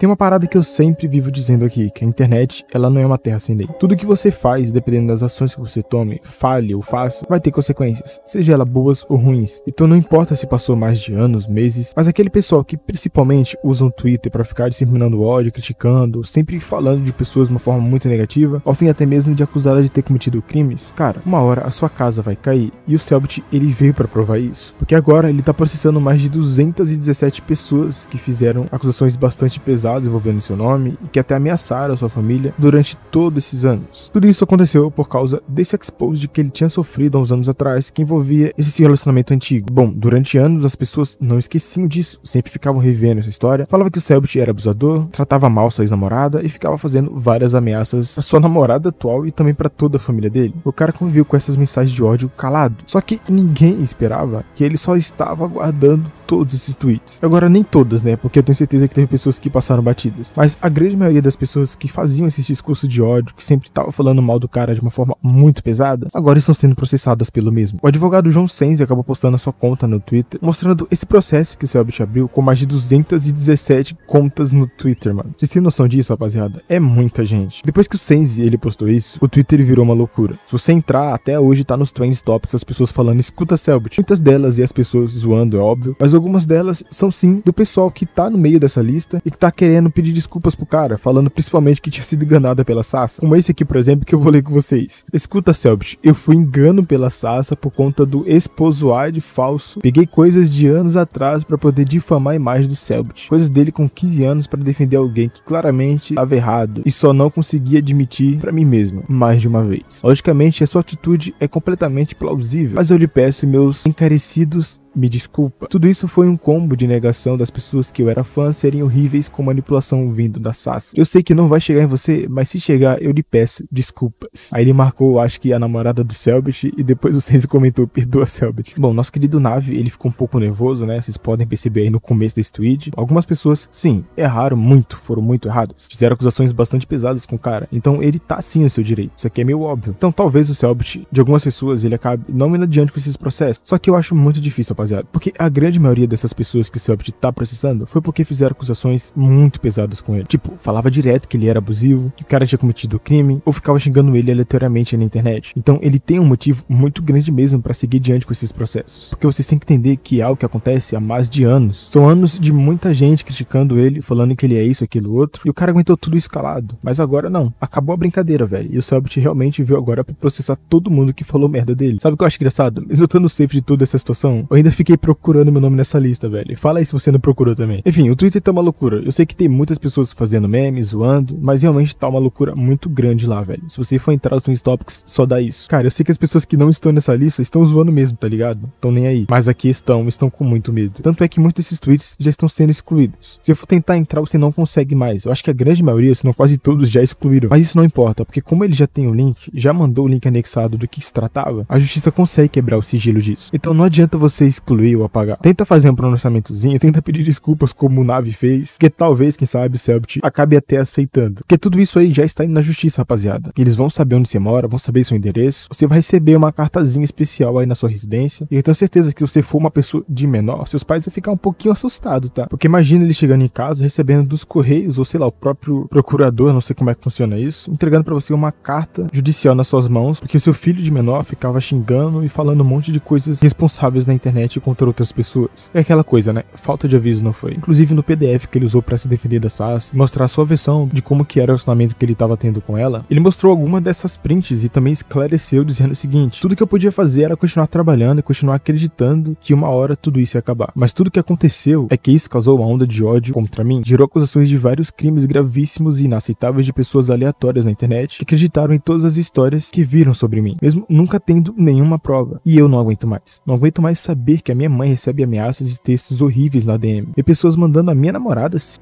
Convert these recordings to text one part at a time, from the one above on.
Tem uma parada que eu sempre vivo dizendo aqui, que a internet, ela não é uma terra sem lei. Tudo que você faz, dependendo das ações que você tome, fale ou faça, vai ter consequências, seja elas boas ou ruins. Então não importa se passou mais de anos, meses, mas aquele pessoal que principalmente usa o Twitter para ficar disseminando ódio, criticando, sempre falando de pessoas de uma forma muito negativa, ao fim até mesmo de acusá-la de ter cometido crimes, cara, uma hora a sua casa vai cair. E o Selbit, ele veio para provar isso, porque agora ele tá processando mais de 217 pessoas que fizeram acusações bastante pesadas acusados envolvendo seu nome e que até ameaçaram sua família durante todos esses anos. Tudo isso aconteceu por causa desse expose que ele tinha sofrido há uns anos atrás que envolvia esse relacionamento antigo. Bom, durante anos as pessoas não esqueciam disso, sempre ficavam revendo essa história, falava que o Selbit era abusador, tratava mal sua ex-namorada e ficava fazendo várias ameaças à sua namorada atual e também para toda a família dele. O cara conviveu com essas mensagens de ódio calado. Só que ninguém esperava que ele só estava guardando todos esses tweets. Agora, nem todas, né? Porque eu tenho certeza que teve pessoas que passaram batidas. Mas a grande maioria das pessoas que faziam esse discurso de ódio, que sempre estavam falando mal do cara de uma forma muito pesada, agora estão sendo processadas pelo mesmo. O advogado João Senzi acabou postando a sua conta no Twitter, mostrando esse processo que o Selbit abriu com mais de 217 contas no Twitter, mano. Vocês têm noção disso, rapaziada? É muita gente. Depois que o Senzi ele postou isso, o Twitter virou uma loucura. Se você entrar, até hoje tá nos trend topics as pessoas falando, escuta Selbit. Muitas delas e as pessoas zoando, é óbvio, mas algumas delas são sim do pessoal que tá no meio dessa lista e que tá querendo pedir desculpas pro cara, falando principalmente que tinha sido enganada pela Sasa. Como esse aqui, por exemplo, que eu vou ler com vocês. Escuta, Selbit, eu fui engano pela Sasa por conta do esposoide falso. Peguei coisas de anos atrás para poder difamar a imagem do Selbit. Coisas dele com 15 anos para defender alguém que claramente tava errado e só não conseguia admitir para mim mesmo mais de uma vez. Logicamente, a sua atitude é completamente plausível, mas eu lhe peço meus encarecidos me desculpa. Tudo isso foi um combo de negação das pessoas que eu era fã serem horríveis com manipulação vindo da SAS. Eu sei que não vai chegar em você, mas se chegar, eu lhe peço desculpas. Aí ele marcou, acho que a namorada do Selbit, e depois o Sense comentou, perdoa Selbit. Bom, nosso querido Nave, ele ficou um pouco nervoso, né? Vocês podem perceber aí no começo desse tweet. Algumas pessoas, sim, erraram muito, foram muito erradas. Fizeram acusações bastante pesadas com o cara. Então ele tá sim no seu direito. Isso aqui é meio óbvio. Então talvez o Selbit, de algumas pessoas, ele acabe não indo adiante com esses processos. Só que eu acho muito difícil rapaziada. Porque a grande maioria dessas pessoas que o Selbit tá processando foi porque fizeram acusações muito pesadas com ele. Tipo, falava direto que ele era abusivo, que o cara tinha cometido crime, ou ficava xingando ele aleatoriamente na internet. Então ele tem um motivo muito grande mesmo para seguir diante com esses processos. Porque vocês têm que entender que é algo que acontece há mais de anos. São anos de muita gente criticando ele, falando que ele é isso, aquilo, outro, e o cara aguentou tudo escalado. Mas agora não. Acabou a brincadeira, velho. E o Selbit realmente veio agora para processar todo mundo que falou merda dele. Sabe o que eu acho engraçado? Mesmo estando safe de toda essa situação, eu ainda ainda fiquei procurando meu nome nessa lista, velho. Fala aí se você não procurou também. Enfim, o Twitter tá uma loucura. Eu sei que tem muitas pessoas fazendo memes, zoando, mas realmente tá uma loucura muito grande lá, velho. Se você for entrar nos Twins Topics, só dá isso. Cara, eu sei que as pessoas que não estão nessa lista estão zoando mesmo, tá ligado? Tão nem aí. Mas aqui estão, estão com muito medo. Tanto é que muitos desses tweets já estão sendo excluídos. Se eu for tentar entrar, você não consegue mais. Eu acho que a grande maioria, se não quase todos, já excluíram. Mas isso não importa, porque como ele já tem o link, já mandou o link anexado do que se tratava, a justiça consegue quebrar o sigilo disso. Então não adianta vocês excluir ou apagar. Tenta fazer um pronunciamentozinho, tenta pedir desculpas como o Nave fez, que talvez, quem sabe, Selbit acabe até aceitando. Porque tudo isso aí já está indo na justiça, rapaziada. Eles vão saber onde você mora, vão saber seu endereço, você vai receber uma cartazinha especial aí na sua residência. E eu tenho certeza que se você for uma pessoa de menor, seus pais vão ficar um pouquinho assustados, tá? Porque imagina ele chegando em casa, recebendo dos correios, ou sei lá, o próprio procurador, não sei como é que funciona isso, entregando para você uma carta judicial nas suas mãos, porque o seu filho de menor ficava xingando e falando um monte de coisas responsáveis na internet internet contra outras pessoas. É aquela coisa, né? Falta de aviso não foi. Inclusive no PDF que ele usou para se defender da SAS, mostrar a sua versão de como que era o relacionamento que ele estava tendo com ela, ele mostrou alguma dessas prints e também esclareceu dizendo o seguinte: tudo que eu podia fazer era continuar trabalhando e continuar acreditando que uma hora tudo isso ia acabar. Mas tudo que aconteceu é que isso causou uma onda de ódio contra mim, gerou acusações de vários crimes gravíssimos e inaceitáveis de pessoas aleatórias na internet que acreditaram em todas as histórias que viram sobre mim, mesmo nunca tendo nenhuma prova. E eu não aguento mais. Não aguento mais saber que a minha mãe recebe ameaças e textos horríveis na DM, e pessoas mandando a minha namorada se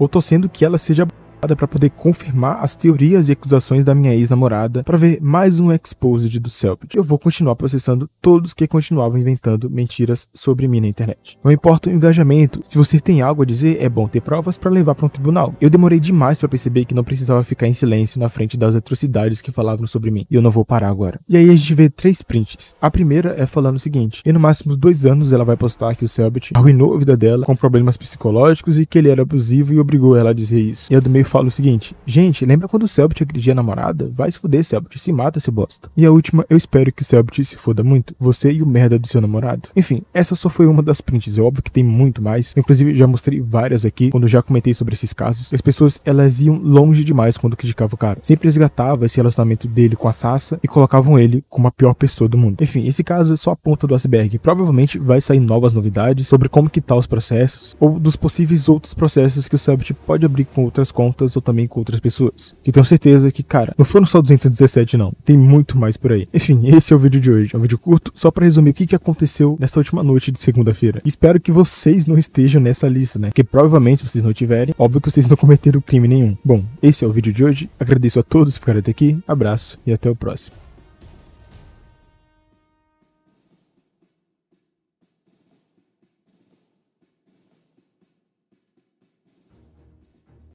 ou torcendo que ela seja para poder confirmar as teorias e acusações da minha ex-namorada para ver mais um exposed do Selbit. Eu vou continuar processando todos que continuavam inventando mentiras sobre mim na internet. Não importa o engajamento, se você tem algo a dizer, é bom ter provas para levar para um tribunal. Eu demorei demais para perceber que não precisava ficar em silêncio na frente das atrocidades que falavam sobre mim, e eu não vou parar agora. E aí a gente vê três prints. A primeira é falando o seguinte: em no máximo dois anos ela vai postar que o Selbit arruinou a vida dela com problemas psicológicos e que ele era abusivo e obrigou ela a dizer isso. E é do meio fala o seguinte: Gente, lembra quando o Selbit agredia a namorada? Vai se fuder, Selbit, se mata, se bosta. E a última, eu espero que o Selbit se foda muito, você e o merda do seu namorado. Enfim, essa só foi uma das prints, é óbvio que tem muito mais. Eu, inclusive, já mostrei várias aqui quando já comentei sobre esses casos. As pessoas, elas iam longe demais quando criticavam o cara. Sempre resgatava esse relacionamento dele com a Sassa e colocavam ele como a pior pessoa do mundo. Enfim, esse caso é só a ponta do iceberg. Provavelmente vai sair novas novidades sobre como que tá os processos ou dos possíveis outros processos que o Selbit pode abrir com outras contas pautas ou também com outras pessoas. Que tenho certeza que, cara, não foram só 217 não, tem muito mais por aí. Enfim, esse é o vídeo de hoje, é um vídeo curto, só para resumir o que, aconteceu nessa última noite de segunda-feira. Espero que vocês não estejam nessa lista, né? Porque provavelmente se vocês não tiverem, óbvio que vocês não cometeram crime nenhum. Bom, esse é o vídeo de hoje, agradeço a todos por ficarem até aqui, abraço e até o próximo.